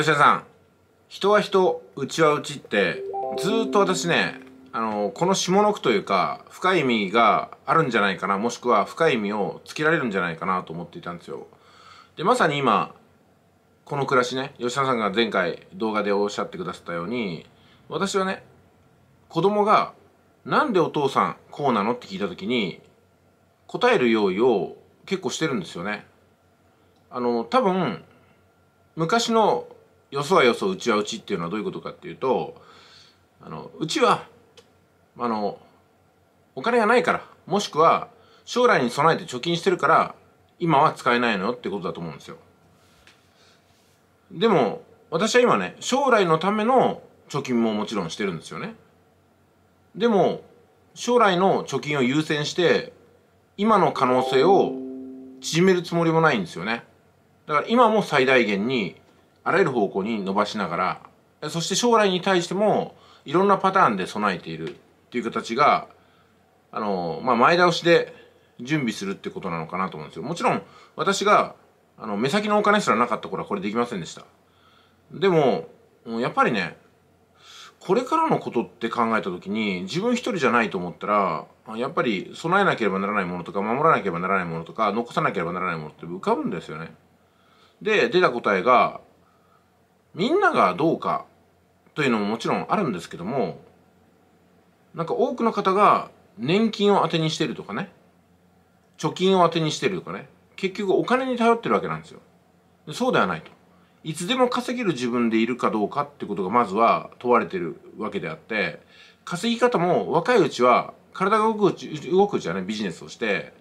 吉田さん人は人うちはうちってずっと私ねあのこの下の句というか深い意味があるんじゃないかなもしくは深い意味をつけられるんじゃないかなと思っていたんですよでまさに今この暮らしね吉田さんが前回動画でおっしゃってくださったように私はね子供が「なんでお父さんこうなの?」って聞いた時に答える用意を結構してるんですよねあの多分昔のよそはよそうちはうちっていうのはどういうことかっていうとあのうちはあのお金がないからもしくは将来に備えて貯金してるから今は使えないのよってことだと思うんですよでも私は今ね将来のための貯金ももちろんしてるんですよねでも将来の貯金を優先して今の可能性を縮めるつもりもないんですよねだから今も最大限にあらゆる方向に伸ばしながらそして将来に対してもいろんなパターンで備えているっていう形があの、まあ、前倒しで準備するってことなのかなと思うんですよもちろん私があの目先のお金すらなかった頃はこれできませんでしたでもやっぱりねこれからのことって考えた時に自分一人じゃないと思ったらやっぱり備えなければならないものとか守らなければならないものとか残さなければならないものって浮かぶんですよね。で出た答えがみんながどうかというのももちろんあるんですけどもなんか多くの方が年金を当てにしてるとかね貯金を当てにしてるとかね結局お金に頼ってるわけなんですよでそうではないといつでも稼げる自分でいるかどうかってことがまずは問われてるわけであって稼ぎ方も若いうちは体が動くうち動くうちはねビジネスをして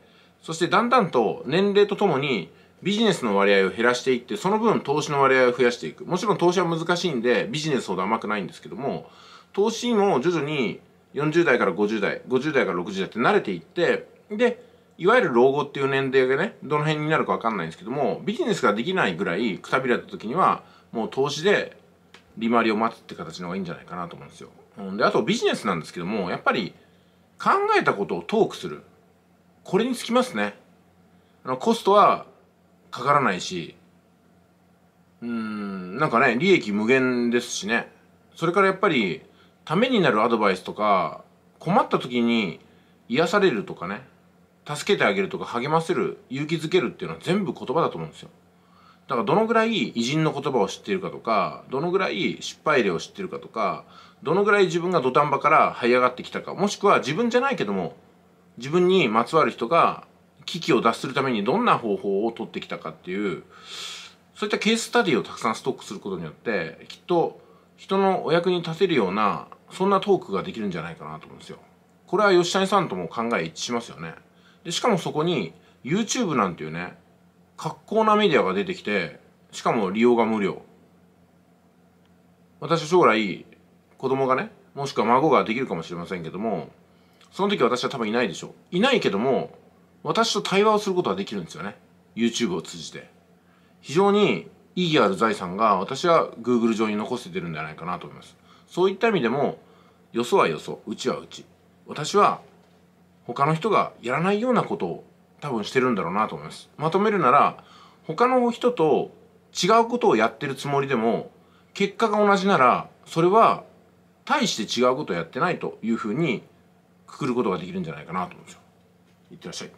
そしてだんだんと年齢とともにビジネスの割合を減らしていってその分投資の割合を増やしていくもちろん投資は難しいんでビジネスほど甘くないんですけども投資も徐々に40代から50代50代から60代って慣れていってでいわゆる老後っていう年齢がねどの辺になるか分かんないんですけどもビジネスができないぐらいくたびれた時にはもう投資で利回りを待つって形の方がいいんじゃないかなと思うんですよ。であとビジネスなんですけどもやっぱり考えたことをトークするこれにつきますね。あのコストはかからないし、うーん、なんかね、利益無限ですしね。それからやっぱり、ためになるアドバイスとか、困った時に癒されるとかね、助けてあげるとか励ませる、勇気づけるっていうのは全部言葉だと思うんですよ。だからどのぐらい偉人の言葉を知っているかとか、どのぐらい失敗例を知っているかとか、どのぐらい自分が土壇場から這い上がってきたか、もしくは自分じゃないけども、自分にまつわる人が危機を脱するためにどんな方法を取ってきたかっていうそういったケーススタディをたくさんストックすることによってきっと人のお役に立てるようなそんなトークができるんじゃないかなと思うんですよ。これは吉谷さんとも考え一致しますよね。でしかもそこに YouTube なんていうね格好なメディアが出てきてしかも利用が無料。私は将来子供がねもしくは孫ができるかもしれませんけどもその時私は多分いないでしょういないけども私と対話をすることができるんですよね YouTube を通じて非常に意義ある財産が私は Google 上に残せてるんじゃないかなと思いますそういった意味でもよそはよそうちはうち私は他の人がやらないようなことを多分してるんだろうなと思いますまとめるなら他の人と違うことをやってるつもりでも結果が同じならそれは大して違うことをやってないというふうにくくることができるんじゃないかなと思うんですよいってらっしゃい